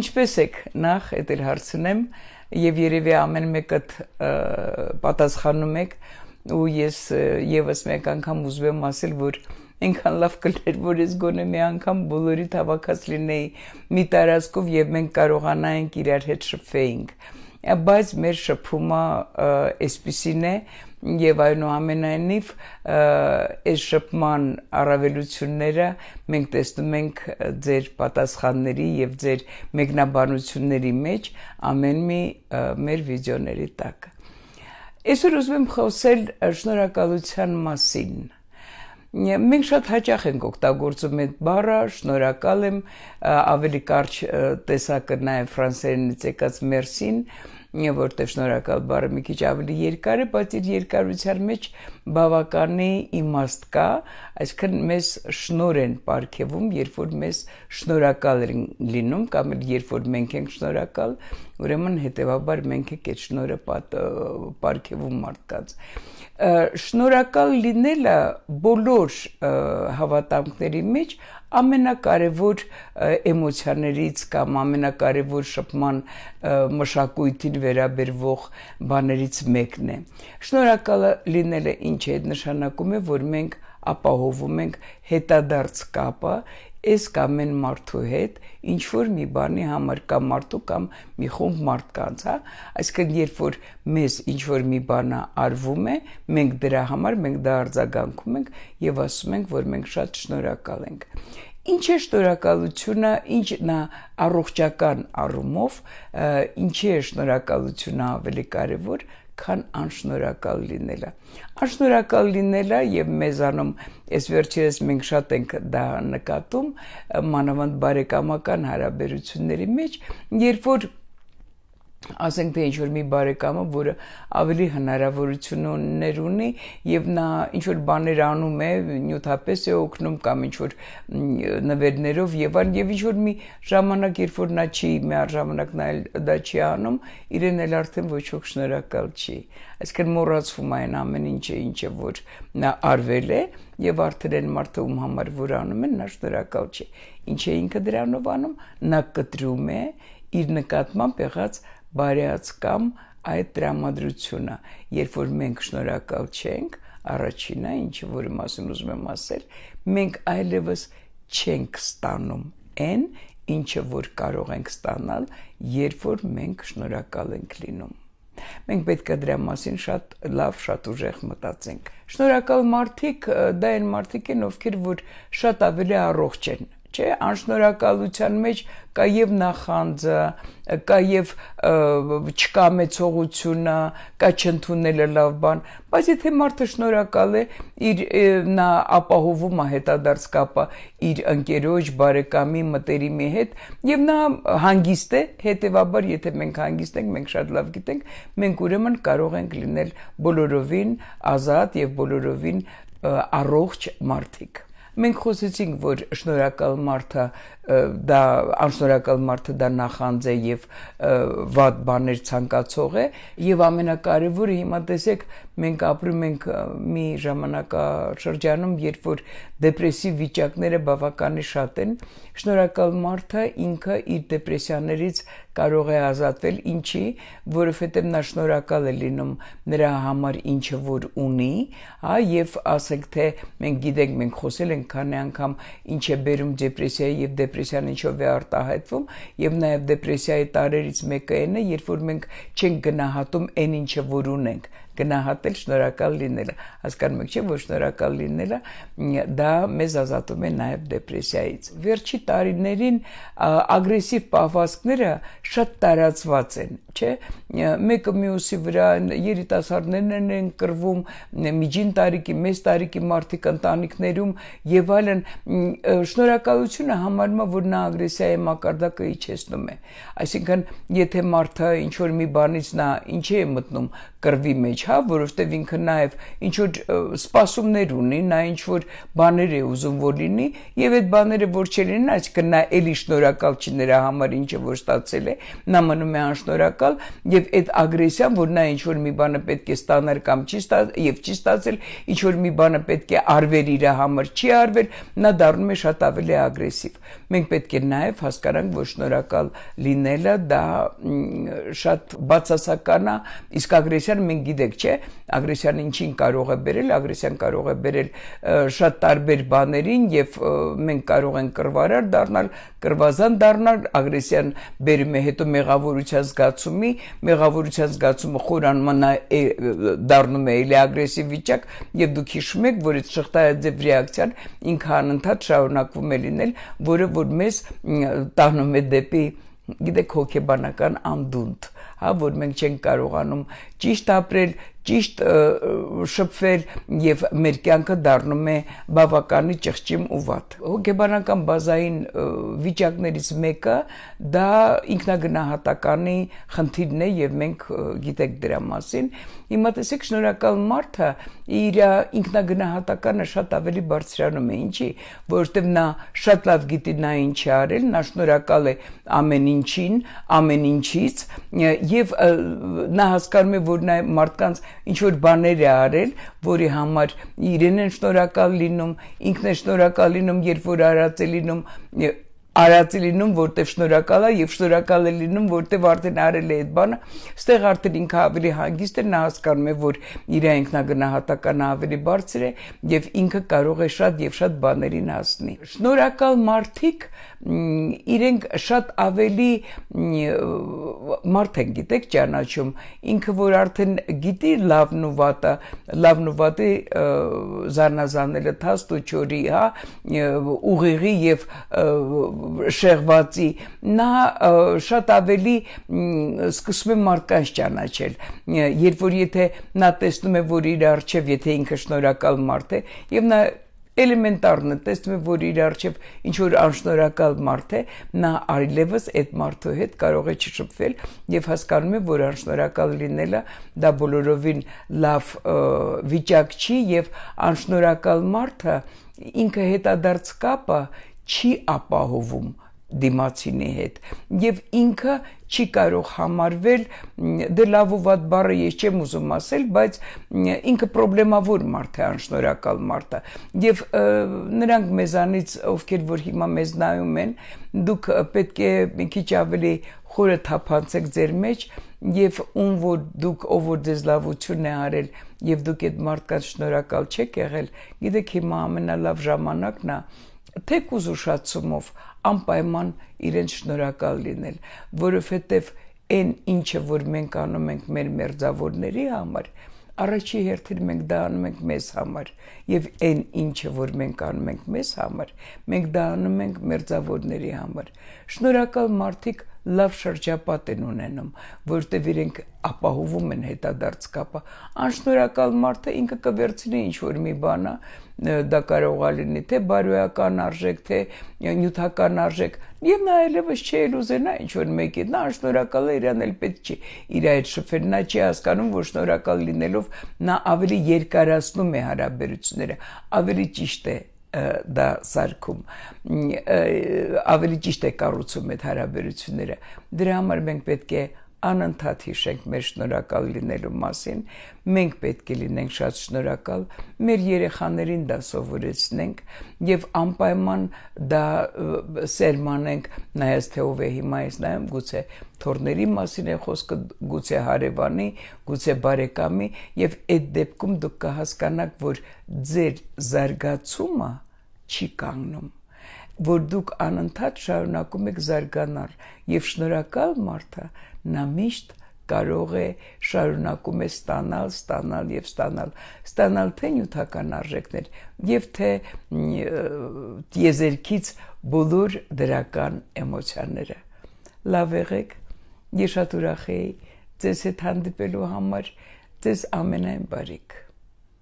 Ինչպե՞ս եք նախ այդ էլ հարցնեմ եւ երևի ամեն մեկդ պատասխանում եք ու ես եւս մեկ անգամ ուզում եմ ասել որ այնքան լավ կլներ որ ես գոնե մի անգամ բոլորի հավաքած լինեի մի տարածքով եւ մենք կարողանայինք իրար հետ շփվեինք բայց մեր շփումը այսպեսին է եւ այնուամենայնիվ այս շփման առավելությունները մենք տեսնում ենք ձեր պատասխանների եւ ձեր մեկնաբանությունների մեջ ամեն մի մեր վիդեոների տակ։ Այսօր ուզում եմ խոսել շնորհակալության մասին։ Մենք շատ հաճախ ենք օգտագործում այդ բառը, շնորհակալ եմ, ավելի կարճ տեսակը նաև ֆրանսերենից եկած մերսին, որտեղ շնորհակալ բառը մի քիչ ավելի երկար է, բայց իր երկարության մեջ բավական է իմաստ կա, այսինքն մեզ շնոր են ապարգևում, երբ որ մեզ շնորհակալ են լինում կամ երբ որ մենք ենք շնորհակալ, ուրեմն հետեւաբար մենք եք այդ շնորը պարգևում մարդկանց շնորհակալ լինելը բոլոր հավատամքների մեջ ամենակարևոր էմոցիաներից կամ ամենակարևոր շփման մշակույթին վերաբերվող բաներից մեկն է։ Շնորհակալ լինելը ինչ է, նշանակում է, որ մենք ապահովում ենք հետադարձ կապը այս կամ այն մարդու հետ ինչ որ մի բանի համար կամ մարդու կամ մի խումբ մարդկանց, հա, այսինքն երբ որ մեզ ինչ որ մի բանը արվում է, մենք դրա համար մենք դա արձագանքում ենք եւ ասում ենք, որ մենք շատ շնորհակալ ենք։ Ինչ է շնորհակալությունը, ինչ նա առողջական առումով, ինչ է շնորհակալությունը ավելի կարևոր, քան անշնորհակալ լինելը։ Անշնորհակալ լինելը եւ մեզանում այս վերջերս մենք շատ ենք դա նկատում մանավանդ բարեկամական հարաբերությունների մեջ, երբ որ ասենք թե ինչ որ մի բարեկամը, որը ավելի հնարավորություններ ունի եւ նա ինչ որ բաներ անում է, նյութապես է օգնում կամ ինչ որ նվերներով եւ այլն եւ ինչ որ մի ժամանակ, երբ որ նա չի միար ժամանակ նա դա չի անում, իրեն էլ արդեն ոչ ոք շնորհակալ չի։ Այսինքն մոռացվում այն ամեն ինչը, ինչը որ նա արվել է եւ արդեն այն մարդը ում համար որ անում են, նա շնորհակալ չի։ Ինչ է ինքը դրանով անում, նա կտրում է իր նկատմամբ եղած բարեացկամ այդ տրամադրությունը, երբ որ մենք շնորհակալ չենք, առաջինը, ինչ որ իմ ասում ուզում եմ ասել, մենք այլևս չենք ստանում այն, ինչը որ կարող ենք ստանալ, երբ որ մենք շնորհակալ ենք լինում։ Մենք պետք է դրա մասին շատ լավ, շատ ուժեղ մտածենք։ Շնորհակալ մարդիկ դա այն մարդիկ են, ովքեր որ շատ ավելի առողջ են չէ, անշնորհակալության մեջ կա եւ նախանձը, կա եւ չկա մեծողությունը, կա չընդունելը լավ բան, բայց եթե մարդը շնորհակալ է, իր նա ապահովում է հետադարձ կապը իր ընկերոջ, բարեկամի, մտերիմի հետ եւ նա հանգիստ է, հետեւաբար եթե մենք հանգիստ ենք, մենք շատ լավ գիտենք, մենք ուրեմն կարող ենք լինել բոլորովին ազատ եւ բոլորովին առողջ մարդիկ։ Մենք խոսեցինք, որ շնորհակալ մարդը դա անշնորհակալ մարդը դա նախանձ է եւ վատ բաներ ցանկացող է եւ ամենակարևորը հիմա տեսեք մենք ապրում ենք մի ժամանակաշրջանում երբ որ դեպրեսիվ վիճակները բավականին շատ են շնորհակալ մարդը ինքը իր դեպրեսիաներից կարող է ազատվել ինչի որովհետեւ նա շնորհակալ է լինում նրա համար ինչը որ ունի հա եւ ասենք թե մենք գիտենք մենք խոսել ենք քանի անգամ ինչ է բերում դեպրեսիա եւ դեպրեսիա դեպրեսիան ինչով է արտահայտվում եւ նաեւ դեպրեսիայի տարերից մեկը այն է, երբ որ մենք չենք գնահատում այն ինչը որ ունենք, գնահատել շնորհակալ լինելը։ Հասկանում եք, չէ՞ որ շնորհակալ լինելը դա մեզ ազատում է նաև դեպրեսիայից։ Վերջի տարիներին ագրեսիվ պահվածքները շատ տարածված են, չէ՞։ Մեկը մյուսի վրա երիտասարդներն են կրվում, միջին տարիքի, մեծ տարիքի մարդիկ ընտանիքներում եւ այլն շնորհակալությունը համարվում է որ նա ագրեսիայի մակարդակը իջեցնում է։ Այսինքն, եթե մարդը ինչ որ մի բանից նա ինչի է մտնում կրվի մեջ, հա, որովհետև ինքը նաև ինչ որ սպասումներ ունի, նա ինչ որ բաներ է ուզում որ լինի, եւ այդ բաները որ չլինեն, այս կնա էլի շնորհակալ չի նրա համար ինչը որ ստացել է, նա մնում է անշնորհակալ եւ այդ ագրեսիան, որ նա ինչ որ մի բանը պետք է ստանար կամ չի ստաց եւ չի ստացել, ինչ որ մի բանը պետք է արվեր իր համար, չի արվել, նա դառնում է շատ ավելի ագրեսիվ։ Մենք պետք է նաև հասկանանք, որ շնորհակալ լինելը դա շատ բացասական է, իսկ ագրեսիա ագրեսիան մենք գիտենք, չէ, ագրեսիան ինչին կարող է բերել, ագրեսիան կարող է բերել շատ տարբեր բաներին եւ մենք կարող ենք կրվարար դառնալ, կրվազան դառնալ, ագրեսիան բերում է հետո մեղավորության զգացումի, մեղավորության զգացումը խորանում է դառնում է էլի ագրեսիվ վիճակ եւ դուք հիշում եք, որ այդ շղթայաձև ռեակցիան ինքը անընդհատ շարունակվում է լինել, որը որ մեզ տանում է դեպի գիտեք հոգեբանական անդունդ հա, որ մենք չենք կարողանում ճիշտ ապրել, ճիշտ շփվել եւ մեր կյանքը դառնում է բավականի ճղճիմ ու վատ։ Հոգեբանական բազային վիճակներից մեկը դա ինքնագնահատականի խնդիրն է եւ մենք գիտենք դրա մասին։ Հիմա տեսեք շնորհակալ մարդը իր ինքնագնահատականը շատ ավելի բարձրանում է, ինչի, որովհետեւ նա շատ լավ գիտի նա ինչ արել, նա շնորհակալ է ամեն ինչին, ամեն ինչից եւ նա հասկանում է որ նա մարդկանց ինչ որ բաներ է արել, որի համար իրեն են շնորհակալ լինում, ինքն է շնորհակալ լինում, երբ որ արած է լինում արածի լինում, որտեվ շնորհակալ է եւ շնորհակալ է լինում, որտեվ արդեն արել է այդ բանը, ստեղ արդեն ինքը ավելի հագիստ է, նա հասկանում է, որ իր ինքնագնահատականը ավելի բարձր է եւ ինքը կարող է շատ եւ շատ բաներին հասնի։ Շնորհակալ մարդիկ իրենք շատ ավելի մարդ են գիտեք ճանաչում, ինքը որ արդեն գիտի լավն ու վատը, լավն ու վատի զանազանելը թաստ ու չորի, հա, ուղիղի եւ և, և, և, և, և, և, և, և, և շեղվածի, նա շատ ավելի սկսում է մարդկանց ճանաչել։ Երբ որ եթե նա տեսնում է, որ իր արժև, եթե ինքը շնորհակալ մարդ է, եւ նա էլեմենտարն է, տեսնում է, որ իր արժև ինչ որ անշնորհակալ մարդ է, նա արիլևս այդ մարդու հետ կարող է չշփվել եւ հասկանում է, որ անշնորհակալ լինելը դա բոլորովին լավ վիճակ չի եւ անշնորհակալ մարդը ինքը հետադարձ կապը չի ապահովում դիմացինի հետ եւ ինքը չի կարող համարվել դե լավ ու վատ բառը ես չեմ ուզում ասել բայց ինքը պրոբլեմավոր մարդ է անշնորհակալ մարդ է եւ նրանք մեզանից ովքեր որ հիմա մեզ նայում են դուք պետք է մի քիչ ավելի խորը թափանցեք ձեր մեջ եւ ում որ դուք ով որ ձեզ լավություն է արել եւ դուք այդ մարդկանց շնորհակալ չեք եղել գիտեք հիմա ամենալավ ժամանակն է թեկուզ ուշացումով անպայման իրեն շնորհակալ լինել, որովհետև այն ինչը որ մենք անում ենք մեր մերձավորների համար, առաջի հերթին մենք դա անում ենք մեզ համար եւ այն ինչը որ մենք անում ենք մեզ համար մենք դա անում ենք մերձավորների համար շնորհակալ մարդիկ լավ շրջապատ են ունենում, որտեվ իրենք ապահովում են հետադարձ կապը։ Անշնորհակալ մարդը ինքը կվերցնի ինչ որ մի բանա, դա կարող է լինի թե բարոյական արժեք, թե նյութական արժեք, եւ նա այլևս չի ուզենա ինչ որ մեկի նա անշնորհակալ է իրան էլ պետք չի։ Իր այդ շփերն նա չի հասկանում, որ շնորհակալ լինելով նա ավելի երկարացնում է հարաբերությունները, ավելի ճիշտ է դա սարքում ավելի ճիշտ է կառուցում այդ հարաբերությունները դրա համար մենք պետք է անընդհատ հիշենք մեր շնորհակալ լինելու մասին։ Մենք պետք է լինենք շատ շնորհակալ, մեր երեխաներին դա սովորեցնենք եւ անպայման դա սերմանենք, նայած թե ով է հիմա ես նայում, գուցե թորների մասին է խոսքը, գուցե հարևանի, գուցե բարեկամի եւ այդ դեպքում դուք կհասկանաք, որ ձեր զարգացումը չի կանգնում որ դուք անընդհատ շարունակում եք զարգանալ եւ շնորհակալ մարդը նա միշտ կարող է շարունակում է ստանալ, ստանալ եւ ստանալ։ Ստանալ թե նյութական արժեքներ եւ թե դիեզերքից բոլոր դրական էմոցիաները։ Լավ եղեք։ Ես շատ ուրախ եի ձեզ հետ հանդիպելու համար։ Ձեզ ամենայն բարիք։